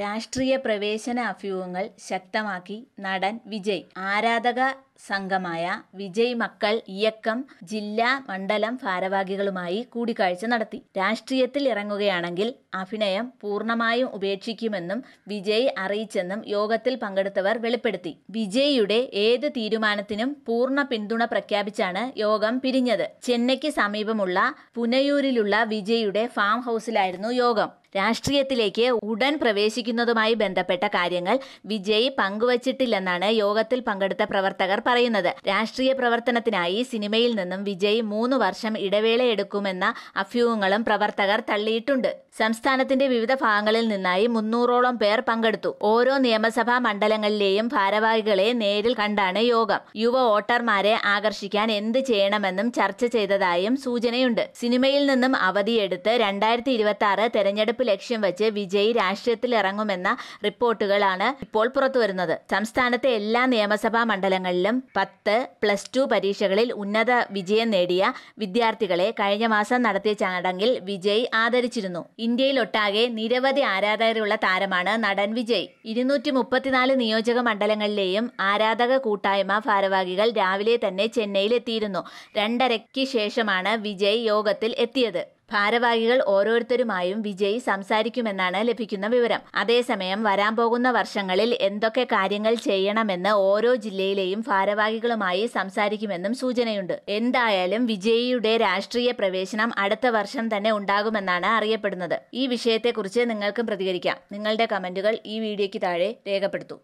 രാഷ്ട്രീയ പ്രവേശന അഭ്യൂഹങ്ങൾ ശക്തമാക്കി നടൻ വിജയ് ആരാധക സംഘമായ വിജയ് മക്കൾ ഇയക്കം ജില്ലാ മണ്ഡലം ഭാരവാഹികളുമായി കൂടിക്കാഴ്ച നടത്തി രാഷ്ട്രീയത്തിൽ ഇറങ്ങുകയാണെങ്കിൽ അഭിനയം പൂർണ്ണമായും ഉപേക്ഷിക്കുമെന്നും വിജയ് അറിയിച്ചെന്നും യോഗത്തിൽ പങ്കെടുത്തവർ വെളിപ്പെടുത്തി വിജയ്യുടെ ഏത് തീരുമാനത്തിനും പൂർണ്ണ പിന്തുണ പ്രഖ്യാപിച്ചാണ് യോഗം പിരിഞ്ഞത് ചെന്നൈക്ക് സമീപമുള്ള പുനയൂരിലുള്ള വിജയ്യുടെ ഫാം ഹൗസിലായിരുന്നു യോഗം രാഷ്ട്രീയത്തിലേക്ക് ഉടൻ പ്രവേശിക്കുന്നതുമായി ബന്ധപ്പെട്ട കാര്യങ്ങൾ വിജയ് പങ്കുവച്ചിട്ടില്ലെന്നാണ് യോഗത്തിൽ പങ്കെടുത്ത പ്രവർത്തകർ പറയുന്നത് രാഷ്ട്രീയ പ്രവർത്തനത്തിനായി സിനിമയിൽ നിന്നും വിജയ് മൂന്ന് വർഷം ഇടവേളയെടുക്കുമെന്ന അഭ്യൂഹങ്ങളും പ്രവർത്തകർ തള്ളിയിട്ടുണ്ട് സംസ്ഥാനത്തിന്റെ വിവിധ ഭാഗങ്ങളിൽ നിന്നായി മുന്നൂറോളം പേർ പങ്കെടുത്തു ഓരോ നിയമസഭാ മണ്ഡലങ്ങളിലെയും ഭാരവാഹികളെ നേരിൽ കണ്ടാണ് യോഗം യുവ വോട്ടർമാരെ ആകർഷിക്കാൻ എന്ത് ചെയ്യണമെന്നും ചർച്ച ചെയ്തതായും സൂചനയുണ്ട് സിനിമയിൽ നിന്നും അവധിയെടുത്ത് രണ്ടായിരത്തി ഇരുപത്തി ആറ് തെരഞ്ഞെടുപ്പ് ലക്ഷ്യം വെച്ച് വിജയ് രാഷ്ട്രീയത്തിൽ ഇറങ്ങുമെന്ന റിപ്പോർട്ടുകളാണ് ഇപ്പോൾ പുറത്തുവരുന്നത് സംസ്ഥാനത്തെ എല്ലാ നിയമസഭാ മണ്ഡലങ്ങളിലും ശതമാനം പത്ത് പ്ലസ് ടു പരീക്ഷകളിൽ ഉന്നത വിജയം നേടിയ വിദ്യാർത്ഥികളെ കഴിഞ്ഞ മാസം നടത്തിയ ചടങ്ങിൽ വിജയ് ആദരിച്ചിരുന്നു ഇന്ത്യയിലൊട്ടാകെ നിരവധി ആരാധകരുള്ള താരമാണ് നടൻ വിജയ് ഇരുന്നൂറ്റി മുപ്പത്തിനാല് നിയോജക മണ്ഡലങ്ങളിലെയും ആരാധക കൂട്ടായ്മ ഭാരവാഹികൾ രാവിലെ തന്നെ ചെന്നൈയിൽ എത്തിയിരുന്നു രണ്ടരയ്ക്ക് ശേഷമാണ് വിജയ് യോഗത്തിൽ എത്തിയത് ഭാരവാഹികൾ ഓരോരുത്തരുമായും വിജയ് സംസാരിക്കുമെന്നാണ് ലഭിക്കുന്ന വിവരം അതേസമയം വരാൻ പോകുന്ന വർഷങ്ങളിൽ എന്തൊക്കെ കാര്യങ്ങൾ ചെയ്യണമെന്ന് ഓരോ ജില്ലയിലെയും ഭാരവാഹികളുമായി സംസാരിക്കുമെന്നും സൂചനയുണ്ട് എന്തായാലും വിജയിയുടെ രാഷ്ട്രീയ പ്രവേശനം അടുത്ത വർഷം തന്നെ ഉണ്ടാകുമെന്നാണ് അറിയപ്പെടുന്നത് ഈ വിഷയത്തെക്കുറിച്ച് നിങ്ങൾക്കും പ്രതികരിക്കാം നിങ്ങളുടെ കമന്റുകൾ ഈ വീഡിയോയ്ക്ക് താഴെ രേഖപ്പെടുത്തും